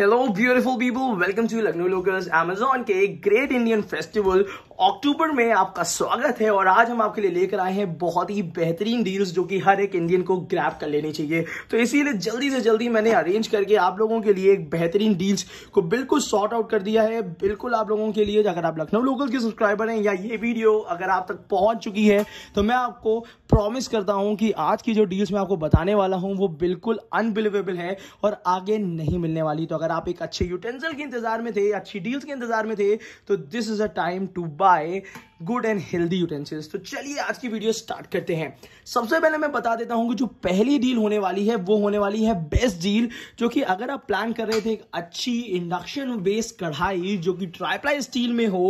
hello beautiful people welcome to Lucknow locals Amazon के great Indian festival अक्टूबर में आपका स्वागत है और आज हम आपके लिए लेकर आए हैं बहुत ही बेहतरीन डील्स जो कि हर एक इंडियन को ग्रैप कर लेनी चाहिए तो इसीलिए जल्दी से जल्दी मैंने अरेंज करके आप लोगों के लिए एक बेहतरीन डील्स को बिल्कुल शॉर्ट आउट कर दिया है बिल्कुल आप लोगों के लिए अगर आप लखनऊ लोकल के सब्सक्राइबर हैं या ये वीडियो अगर आप तक पहुंच चुकी है तो मैं आपको प्रॉमिस करता हूँ कि आज की जो डील्स मैं आपको बताने वाला हूँ वो बिल्कुल अनबिलीवेबल है और आगे नहीं मिलने वाली तो अगर अगर आप एक अच्छे यूटेंसिल के इंतजार में थे अच्छी डील्स के इंतजार में थे तो this is a time to buy good and healthy utensils तो चलिए आज की वीडियो स्टार्ट करते हैं सबसे पहले मैं बता देता हूँ कि जो पहली डील होने वाली है वो होने वाली है बेस्ट डील जो कि अगर आप प्लान कर रहे थे एक अच्छी इंडक्शन बेस्ड कढ़ाई जो कि ट्राईप्लाई स्टील में हो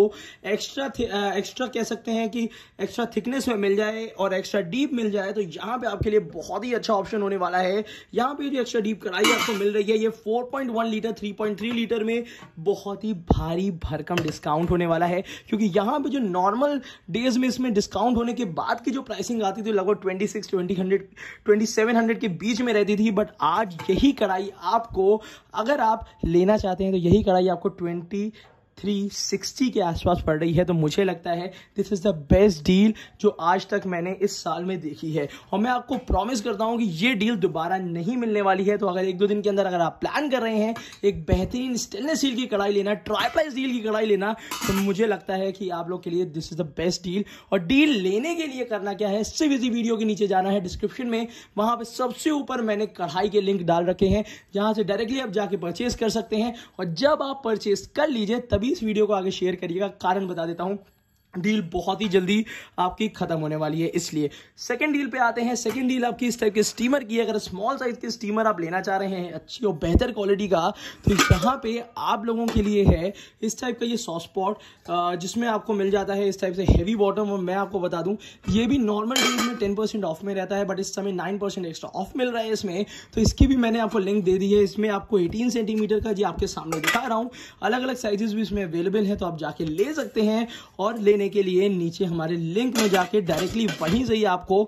एक्स्ट्रा एक्स्ट्रा कह सकते हैं कि एक्स्ट्रा थिकनेस में मिल जाए और एक्स्ट्रा डीप मिल जाए तो यहाँ पे आपके लिए बहुत ही अच्छा ऑप्शन होने वाला है यहाँ पे जो एक्स्ट्रा डीप कढ़ाई आपको मिल रही है ये फोर लीटर थ्री लीटर में बहुत ही भारी भरकम डिस्काउंट होने वाला है क्योंकि यहाँ पर जो नॉर्मल नॉर्मल डेज में इसमें डिस्काउंट होने के बाद की जो प्राइसिंग आती थी लगभग twenty six twenty hundred twenty seven hundred के बीच में रहती थी बट आज यही कढ़ाई आपको अगर आप लेना चाहते हैं तो यही कढ़ाई आपको ट्वेंटी 360 के आसपास पड़ रही है तो मुझे लगता है this is the best deal जो आज तक मैंने इस साल में देखी है और मैं आपको प्रॉमिस करता हूँ कि ये डील दोबारा नहीं मिलने वाली है तो अगर एक दो दिन के अंदर अगर आप प्लान कर रहे हैं एक बेहतरीन स्टेनलेस स्टील की कढ़ाई लेना ट्राईप्लाई स्टील की कढ़ाई लेना तो मुझे लगता है कि आप लोग के लिए this is the best deal और डील लेने के लिए करना क्या है सिर्फ इसी वीडियो के नीचे जाना है डिस्क्रिप्शन में वहाँ पर सबसे ऊपर मैंने कढ़ाई के लिंक डाल रखे हैं जहाँ से डायरेक्टली आप जाके परचेज कर सकते हैं और जब आप परचेज कर लीजिए तभी प्लीज़ वीडियो को आगे शेयर करिएगा कारण बता देता हूं डील बहुत ही जल्दी आपकी खत्म होने वाली है इसलिए सेकंड डील पे आते हैं सेकंड डील आपकी इस टाइप के स्टीमर की अगर स्मॉल साइज के स्टीमर आप लेना चाह रहे हैं अच्छी और बेहतर क्वालिटी का तो यहाँ पे आप लोगों के लिए है इस टाइप का ये सॉफ्ट पॉट जिसमें आपको मिल जाता है इस टाइप से हैवी बॉटम और मैं आपको बता दूँ ये भी नॉर्मल डील में टेन ऑफ में रहता है बट इस समय नाइन एक्स्ट्रा ऑफ मिल रहा है इसमें तो इसकी भी मैंने आपको लिंक दे दी है इसमें आपको एटीन सेंटीमीटर का जी आपके सामने दिखा रहा हूँ अलग अलग साइजेस भी इसमें अवेलेबल है तो आप जाके ले सकते हैं और लेने लेने के लिए नीचे हमारे लिंक में जाके डायरेक्टली वहीं से ही आपको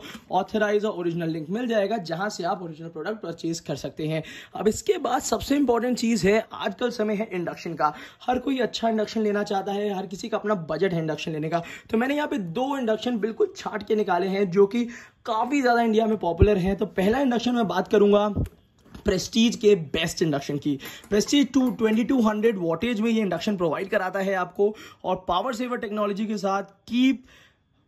ऑथराइज और ओरिजिनल लिंक मिल जाएगा जहां से आप ओरिजिनल प्रोडक्ट परचेज कर सकते हैं अब इसके बाद सबसे इंपॉर्टेंट चीज़ है आजकल समय है इंडक्शन का हर कोई अच्छा इंडक्शन लेना चाहता है हर किसी का अपना बजट है इंडक्शन लेने का तो मैंने यहाँ पे दो इंडक्शन बिल्कुल छाट के निकाले हैं जो कि काफ़ी ज़्यादा इंडिया में पॉपुलर है तो पहला इंडक्शन मैं बात करूंगा प्रेस्टीज के बेस्ट इंडक्शन की Prestige two twenty two hundred wattage में ये इंडक्शन प्रोवाइड कराता है आपको और पावर सेवर टेक्नोलॉजी के साथ कीप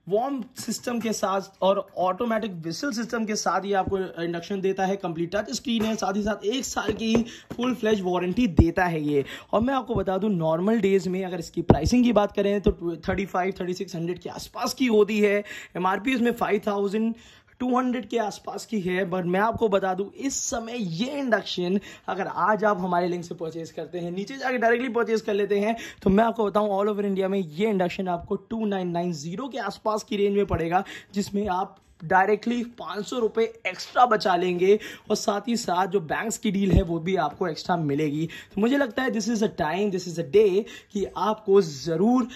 वॉर्म सिस्टम के साथ और ऑटोमेटिक विसल सिस्टम के साथ ये आपको इंडक्शन देता है कंप्लीट टच स्क्रीन है साथ ही साथ एक साल की फुल फ्लैश वारंटी देता है ये और मैं आपको बता दूं नॉर्मल डेज में अगर इसकी प्राइसिंग की बात करें तो thirty five thirty six hundred के आसपास की होती है एम आर पी इसमें फाइव थाउजेंड 200 के आसपास की है बट मैं आपको बता दूं इस समय ये इंडक्शन अगर आज आप हमारे लिंक से परचेज करते हैं नीचे जाके डायरेक्टली परचेज कर लेते हैं तो मैं आपको बताऊं ऑल ओवर इंडिया में ये इंडक्शन आपको 2990 के आसपास की रेंज में पड़ेगा जिसमें आप डायरेक्टली पाँच सौ रुपये एक्स्ट्रा बचा लेंगे और साथ ही साथ जो बैंक्स की डील है वो भी आपको एक्स्ट्रा मिलेगी तो मुझे लगता है this is a time this is a day कि आपको ज़रूर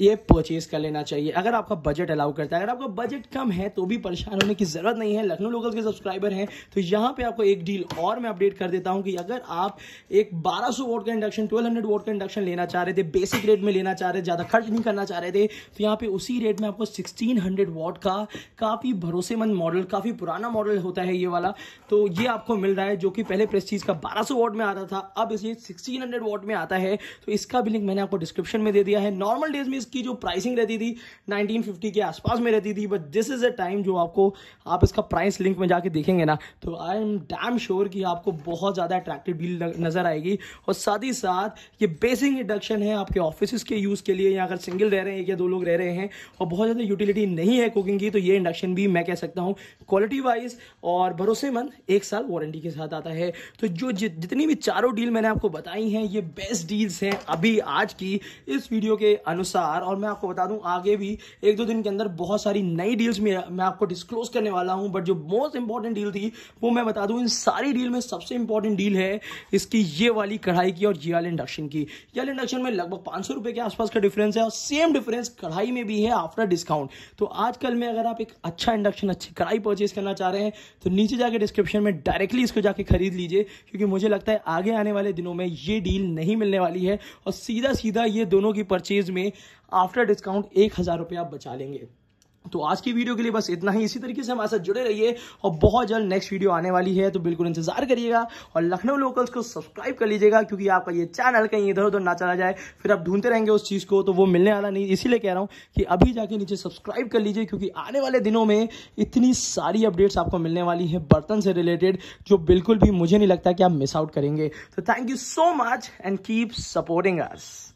ये परचेज कर लेना चाहिए अगर आपका बजट अलाउ करता है अगर आपका बजट कम है तो भी परेशान होने की ज़रूरत नहीं है लखनऊ लोकल के सब्सक्राइबर हैं तो यहाँ पे आपको एक डील और मैं अपडेट कर देता हूँ कि अगर आप एक 1200 सौ वोट का इंडक्शन 1200 वोट का इंडक्शन लेना चाह रहे थे बेसिक रेट में लेना चाह रहे थे ज़्यादा खर्च नहीं करना चाह रहे थे तो यहाँ पर उसी रेट में आपको सिक्सटीन हंड्रेड वॉट का काफ़ी भरोसेमंद मॉडल काफ़ी पुराना मॉडल होता है ये वाला तो ये आपको मिल रहा है जो कि पहले प्रेस्टीज का बारह सौ वोट में आता था अब इसे सिक्सटीन हंड्रेड वॉट में आता है तो इसका भी लिंक मैंने आपको डिस्क्रिप्शन में दे दिया है नॉर्मल डेज में चीज़ की जो प्राइसिंग रहती थी 1950 के आसपास में रहती थी but this is a time जो आपको आप इसका प्राइस लिंक में जाके देखेंगे ना तो आई एम डैम श्योर कि आपको बहुत ज़्यादा अट्रैक्टिव डील नज़र आएगी और साथ ही साथ ये बेसिक इंडक्शन है आपके ऑफिस के यूज़ के लिए या अगर सिंगल रह रहे हैं या दो लोग रह रहे हैं और बहुत ज़्यादा यूटिलिटी नहीं है कुकिंग की तो ये इंडक्शन भी मैं कह सकता हूँ क्वालिटी वाइज और भरोसेमंद एक साल वारंटी के साथ आता है तो जो जितनी भी चारों डील मैंने आपको बताई हैं ये बेस्ट डील्स हैं अभी आज की इस वीडियो के अनुसार बाहर और मैं आपको बता दूं आगे भी एक दो दिन के अंदर बहुत सारी नई डील्स में मैं आपको डिस्क्लोज करने वाला हूं बट जो मोस्ट इंपॉर्टेंट डील थी वो मैं बता दूं इन सारी डील में सबसे इंपॉर्टेंट डील है इसकी ये वाली कढ़ाई की और ये वाले इंडक्शन की ये वाले इंडक्शन में लगभग पांच के आसपास का डिफरेंस है और सेम डिफरेंस कढ़ाई में भी है आफ्टर डिस्काउंट तो आजकल में अगर आप एक अच्छा इंडक्शन अच्छी कढ़ाई परचेज करना चाह रहे हैं तो नीचे जाके डिस्क्रिप्शन में डायरेक्टली इसको जाके खरीद लीजिए क्योंकि मुझे लगता है आगे आने वाले दिनों में ये डील नहीं मिलने वाली है और सीधा सीधा ये दोनों की परचेज में आफ्टर डिस्काउंट एक हज़ार रुपये आप बचा लेंगे तो आज की वीडियो के लिए बस इतना ही इसी तरीके से हमारे साथ जुड़े रहिए और बहुत जल्द नेक्स्ट वीडियो आने वाली है तो बिल्कुल इंतजार करिएगा और लखनऊ लोकल्स को सब्सक्राइब कर लीजिएगा क्योंकि आपका ये चैनल कहीं इधर उधर ना चला जाए फिर आप ढूंढते रहेंगे उस चीज़ को तो वो मिलने वाला नहीं इसीलिए कह रहा हूँ कि अभी जाके नीचे सब्सक्राइब कर लीजिए क्योंकि आने वाले दिनों में इतनी सारी अपडेट्स आपको मिलने वाली है बर्तन से रिलेटेड जो बिल्कुल भी मुझे नहीं लगता कि आप मिस आउट करेंगे तो thank you so much and keep supporting ours